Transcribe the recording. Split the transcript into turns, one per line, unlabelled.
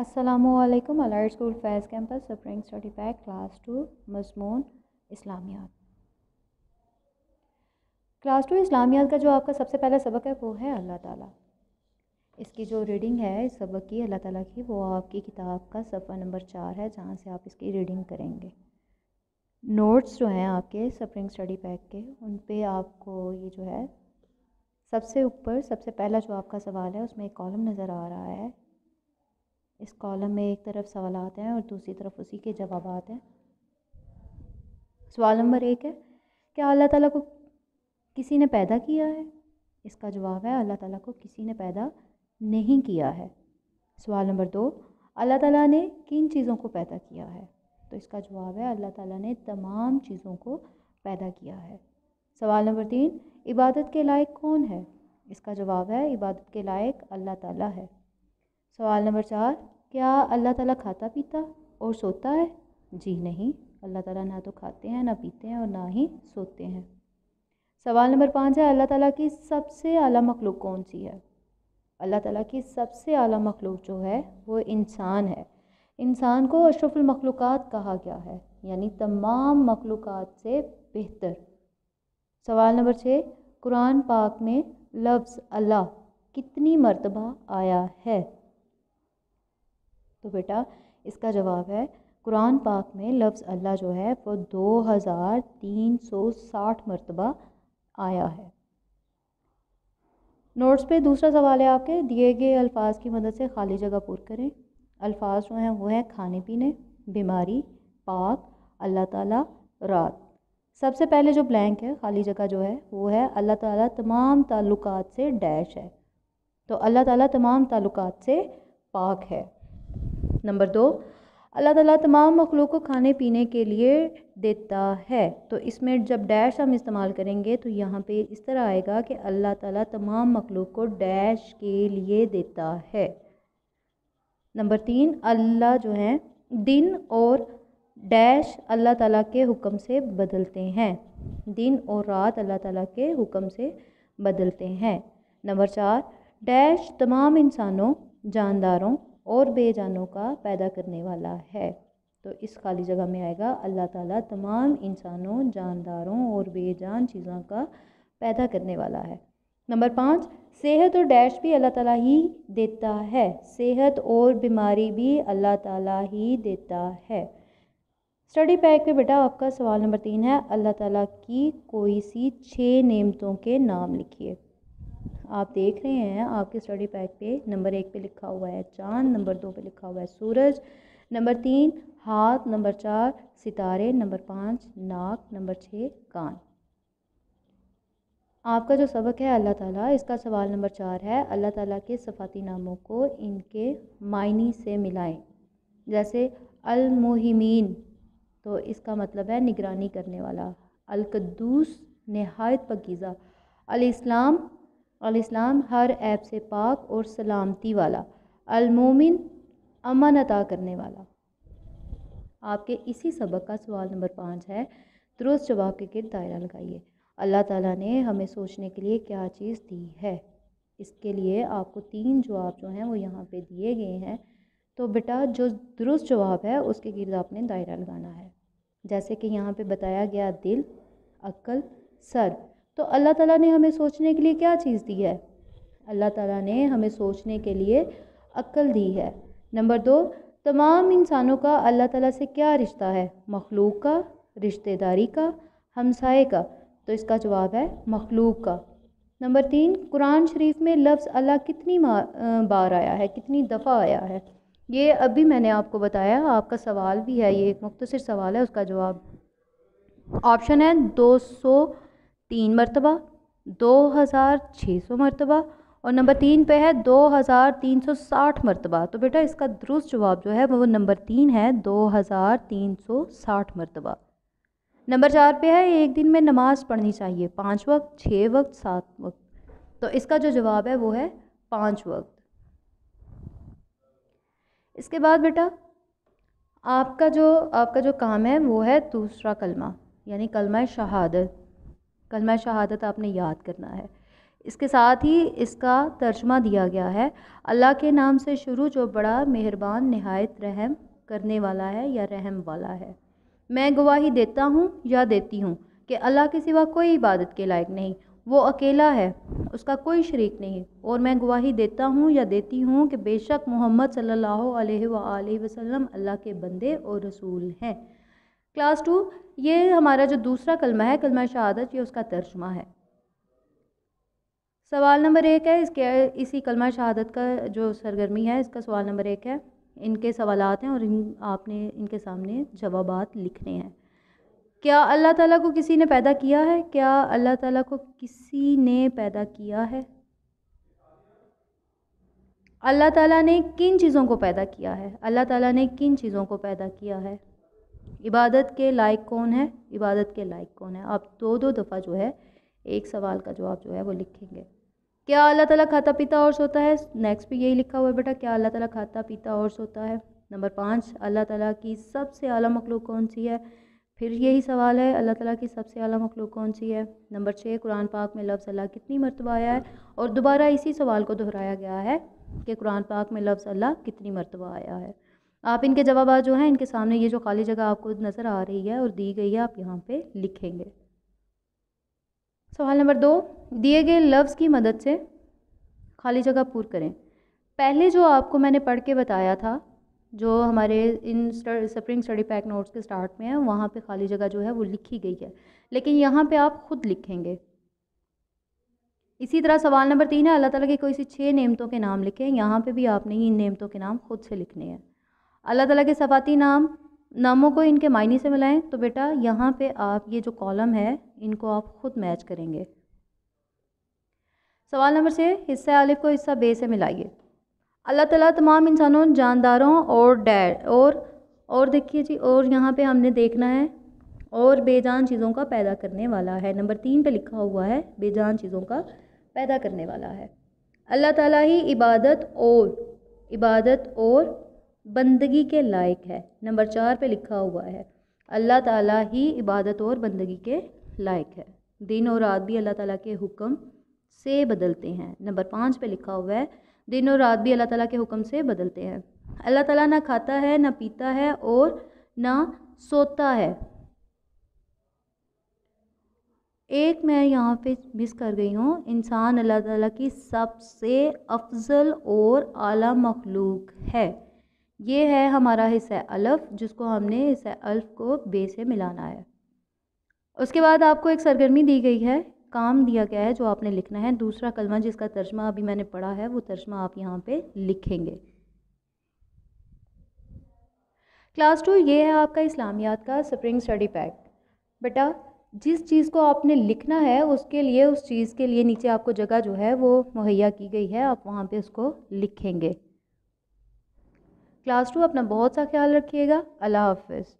असलकम alert school Faiz campus spring study pack class two मजमून इस्लामियात क्लास टू इस्लामियात का जो आपका सबसे पहला सबक है वो है अल्लाह ताला इसकी जो रीडिंग है इस सबक की अल्लाह ताला की वो आपकी किताब का सफ़ा नंबर चार है जहाँ से आप इसकी रीडिंग करेंगे नोट्स जो हैं आपके स्प्रिंग स्टडी पैक के उन पर आपको ये जो है सबसे ऊपर सबसे पहला जो आपका सवाल है उसमें एक कॉलम नज़र आ रहा है इस कॉलम में एक तरफ सवाल हैं और दूसरी तरफ उसी के जवाब हैं सवाल नंबर एक है क्या अल्लाह ताला को किसी ने पैदा किया है इसका जवाब है अल्लाह ताला को किसी ने पैदा नहीं किया है सवाल नंबर दो अल्लाह ताला ने किन चीज़ों को पैदा किया है तो इसका जवाब है अल्लाह ताला ने तमाम चीज़ों को पैदा किया है सवाल नंबर तीन इबादत के लायक कौन है इसका जवाब है इबादत के लायक अल्लाह ताला है सवाल नंबर चार क्या अल्लाह ताला खाता पीता और सोता है जी नहीं अल्लाह ताला ना तो खाते हैं ना पीते हैं और ना ही सोते हैं सवाल नंबर पाँच है अल्लाह ताला की सबसे आला मखलूक कौन सी है अल्लाह ताला की सबसे आला मखलूक जो है वो इंसान है इंसान को अशरफुल कहा गया है यानी तमाम मखलूक से बेहतर सवाल नंबर छः कुरान पाक में लफ्ज़ अल्लाह कितनी मरतबा आया है तो बेटा इसका जवाब है कुरान पाक में लफ्ज़ अल्लाह जो है वो दो हज़ार तीन सौ साठ मरतबा आया है नोट्स पे दूसरा सवाल है आपके दिए गए अल्फाज की मदद से खाली जगह पूर करें अल्फाज जो हैं वो हैं खाने पीने बीमारी पाक अल्लाह ताला रात सबसे पहले जो ब्लैंक है खाली जगह जो है वो है अल्लाह ताला तमाम ताल्लुकात से डैश है तो अल्लाह ताला तमाम ताल्लुकात से पाक है नंबर दो अल्लाह ताला तमाम मखलूक को खाने पीने के लिए देता है तो इसमें जब डैश हम इस्तेमाल करेंगे तो यहाँ पे इस तरह आएगा कि अल्लाह ताला तमाम मखलूक को डैश के लिए देता है नंबर तीन अल्लाह जो है दिन और डैश अल्लाह ताला के हुक्म से बदलते हैं दिन और रात अल्लाह ताला के हुक्म से बदलते हैं नंबर चार डैश तमाम इंसानों जानदारों और बेजानों का पैदा करने वाला है तो इस खाली जगह में आएगा अल्लाह ताला तमाम इंसानों जानदारों और बेजान चीज़ों का पैदा करने वाला है नंबर पाँच सेहत और डैश भी अल्लाह ताला ही देता है सेहत और बीमारी भी अल्लाह ताला ही देता है स्टडी पैक पे बेटा आपका सवाल नंबर तीन है अल्लाह ताला की कोई सी छः नेमतों के नाम लिखिए आप देख रहे हैं आपके स्टडी पैक पे नंबर एक पे लिखा हुआ है चांद नंबर दो पे लिखा हुआ है सूरज नंबर तीन हाथ नंबर चार सितारे नंबर पाँच नाक नंबर छः कान आपका जो सबक है अल्लाह ताला इसका सवाल नंबर चार है अल्लाह ताला के सफ़ाती नामों को इनके मायने से मिलाएं जैसे अलमोहिमीन तो इसका मतलब है निगरानी करने वाला अलकदूस नहायत पकीज़ा अल इस्लाम और इस्लाम हर ऐप से पाक और सलामती वाला अलमोमिन अमन अता करने वाला आपके इसी सबक का सवाल नंबर पाँच है दुरुस्त जवाब के गिर दायरा लगाइए अल्लाह ताला ने हमें सोचने के लिए क्या चीज़ दी है इसके लिए आपको तीन जवाब जो हैं वो यहाँ पे दिए गए हैं तो बेटा जो दुरुस्त जवाब है उसके गिरद आपने दायरा लगाना है जैसे कि यहाँ पे बताया गया दिल अक्ल सर तो अल्लाह ताला ने हमें सोचने के लिए क्या चीज़ दी है अल्लाह ताला ने हमें सोचने के लिए अक्ल दी है नंबर दो तमाम इंसानों का अल्लाह ताला से क्या रिश्ता है मखलूक का रिश्तेदारी का हमसाए का तो इसका जवाब है मखलूक का नंबर तीन कुरान शरीफ में लफ्ज़ अल्लाह कितनी बार आया है कितनी दफ़ा आया है ये अभी मैंने आपको बताया आपका सवाल भी है ये एक मुख्तर सवाल है उसका जवाब ऑप्शन है दो सौ तीन मरतबा दो हज़ार छः सौ मरतबा और नंबर तीन पे है दो हज़ार तीन सौ साठ मरतबा तो बेटा इसका दुरुस्त जवाब जो है वो नंबर तीन है दो हज़ार तीन सौ साठ मरतबा नंबर चार पे है एक दिन में नमाज़ पढ़नी चाहिए पाँच वक्त छः वक्त सात वक्त तो इसका जो जवाब है वो है पाँच वक्त इसके बाद बेटा आपका जो आपका जो काम है वो है दूसरा कलमा यानी कलमा शहादत कलमा शहादत आपने याद करना है इसके साथ ही इसका तर्जमा दिया गया है अल्लाह के नाम से शुरू जो बड़ा मेहरबान नहायत रहम करने वाला है या रहम वाला है मैं गवाही देता हूँ या देती हूँ कि अल्लाह के सिवा कोई इबादत के लायक नहीं वो अकेला है उसका कोई शरीक नहीं और मैं गवाही देता हूँ या देती हूँ कि बेशक मोहम्मद सल्लल्लाहु अलैहि वसल्लम अल्लाह के बंदे और रसूल हैं क्लास टू ये हमारा जो दूसरा कलमा है कलमा शहादत ये उसका तर्जमा है सवाल नंबर एक है इसके इसी कलमा शहादत का जो सरगर्मी है इसका सवाल नंबर एक है इनके सवाल हैं और इन आपने इनके सामने जवाब लिखने हैं क्या अल्लाह ताला को किसी ने पैदा किया है क्या अल्लाह ताला को किसी ने पैदा किया है अल्लाह ताला ने किन चीज़ों को पैदा किया है अल्लाह ताला ने किन चीज़ों को पैदा किया है इबादत के लायक कौन है इबादत के लायक कौन है आप दो दो दफ़ा जो है एक सवाल का जवाब जो है वो लिखेंगे क्या अल्लाह ताला खाता पीता और सोता है नेक्स्ट पे यही लिखा हुआ है बेटा क्या अल्लाह ताला खाता पीता और सोता है नंबर पाँच अल्लाह ताला की सबसे आला मखलूक कौन सी है फिर यही सवाल है अल्लाह ताला की सबसे आला मखलूक कौन सी है नंबर छः कुरान पाक में लफ्ज़ अल्लाह कितनी मरतबा आया है और दोबारा इसी सवाल को दोहराया गया है कि कुरान पाक में लफ्ज़ अल्लाह कितनी मरतबा आया है आप इनके जवाब जो हैं इनके सामने ये जो खाली जगह आपको नज़र आ रही है और दी गई है आप यहाँ पे लिखेंगे सवाल नंबर दो दिए गए लफ्ज़ की मदद से खाली जगह पूर करें पहले जो आपको मैंने पढ़ के बताया था जो हमारे इन स्प्रिंग स्टडी पैक नोट्स के स्टार्ट में है वहाँ पे खाली जगह जो है वो लिखी गई है लेकिन यहाँ पे आप खुद लिखेंगे इसी तरह सवाल नंबर तीन है अल्लाह ताला के कोई सी छः नेमतों के नाम लिखें यहाँ पे भी आपने इन नेमतों के नाम खुद से लिखने हैं अल्लाह ताला के सफ़ाती नाम नामों को इनके मायने से मिलाएं तो बेटा यहाँ पे आप ये जो कॉलम है इनको आप ख़ुद मैच करेंगे सवाल नंबर छः हिस्सा आलिफ को हिस्सा बे से मिलाइए अल्लाह ताला तमाम इंसानों जानदारों और डैड और और देखिए जी और यहाँ पे हमने देखना है और बेजान चीज़ों का पैदा करने वाला है नंबर तीन पे लिखा हुआ है बेजान चीज़ों का पैदा करने वाला है अल्लाह ताला ही इबादत और इबादत और बंदगी के लायक है नंबर चार पे लिखा हुआ है अल्लाह ताला ही इबादत और बंदगी के लायक है दिन और रात भी अल्लाह ताला के हुक्म से बदलते हैं नंबर पाँच पे लिखा हुआ है दिन और रात भी अल्लाह ताला के हुक्म से बदलते हैं अल्लाह ताला ना खाता है ना पीता है और ना सोता है एक मैं यहाँ पे मिस कर गई हूँ इंसान अल्लाह ताला की सबसे अफजल और आला मखलूक है ये है हमारा हिस्सा अल्फ़ जिसको हमने हिस्सा अल्फ़ को बे से मिलाना है उसके बाद आपको एक सरगर्मी दी गई है काम दिया गया है जो आपने लिखना है दूसरा कलमा जिसका तर्जमा अभी मैंने पढ़ा है वो तर्जमा आप यहाँ पे लिखेंगे क्लास टू ये है आपका इस्लामियात का स्प्रिंग स्टडी पैक बेटा जिस चीज़ को आपने लिखना है उसके लिए उस चीज़ के लिए नीचे आपको जगह जो है वो मुहैया की गई है आप वहाँ पे उसको लिखेंगे क्लास टू अपना बहुत सा ख्याल रखिएगा अल्लाह हाफिज़